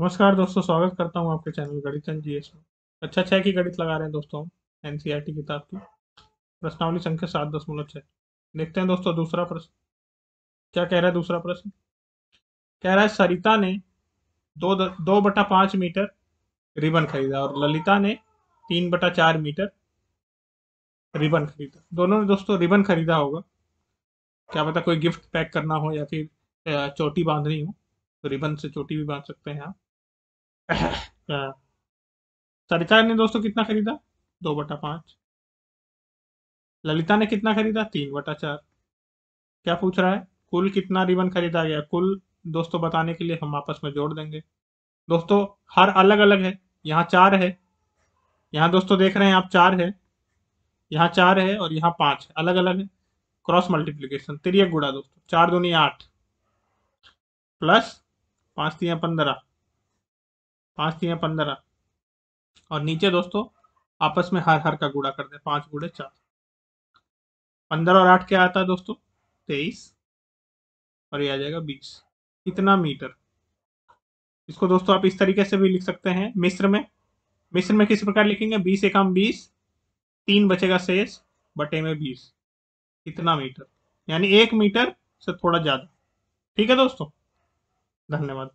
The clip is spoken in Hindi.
नमस्कार दोस्तों स्वागत करता हूँ आपके चैनल गणित एन जी एस में अच्छा छः की गणित लगा रहे हैं दोस्तों हम एन किताब की प्रश्नावली संख्या सात दशमलव छः देखते हैं दोस्तों दूसरा प्रश्न क्या कह रहा है दूसरा प्रश्न कह रहा है सरिता ने दो द, दो बटा पाँच मीटर रिबन खरीदा और ललिता ने तीन बटा चार मीटर रिबन खरीदा दोनों ने दोस्तों रिबन खरीदा होगा क्या पता कोई गिफ्ट पैक करना हो या फिर चोटी बांधनी हो तो रिबन से चोटी भी बांध सकते हैं आप हाँ। सरकार ने दोस्तों कितना खरीदा दो बटा पांच ललिता ने कितना खरीदा तीन बटा चार क्या पूछ रहा है कुल कितना रिबन खरीदा गया कुल दोस्तों बताने के लिए हम आपस में जोड़ देंगे दोस्तों हर अलग अलग है यहाँ चार है यहाँ दोस्तों देख रहे हैं आप चार है यहाँ चार है और यहाँ पांच है अलग अलग है क्रॉस मल्टीप्लीकेशन तिरक गुड़ा दोस्तों चार दूनी आठ प्लस पांच तीन पंद्रह पाँच तीन पंद्रह और नीचे दोस्तों आपस में हर हर का गुड़ा कर दे पाँच गुड़े चार पंद्रह और आठ क्या आता है दोस्तों तेईस और ये आ जाएगा बीस इतना मीटर इसको दोस्तों आप इस तरीके से भी लिख सकते हैं मिस्र में मिस्र में किस प्रकार लिखेंगे बीस एक आम बीस तीन बचेगा शेष बटे में बीस इतना मीटर यानी एक मीटर से थोड़ा ज़्यादा ठीक है दोस्तों धन्यवाद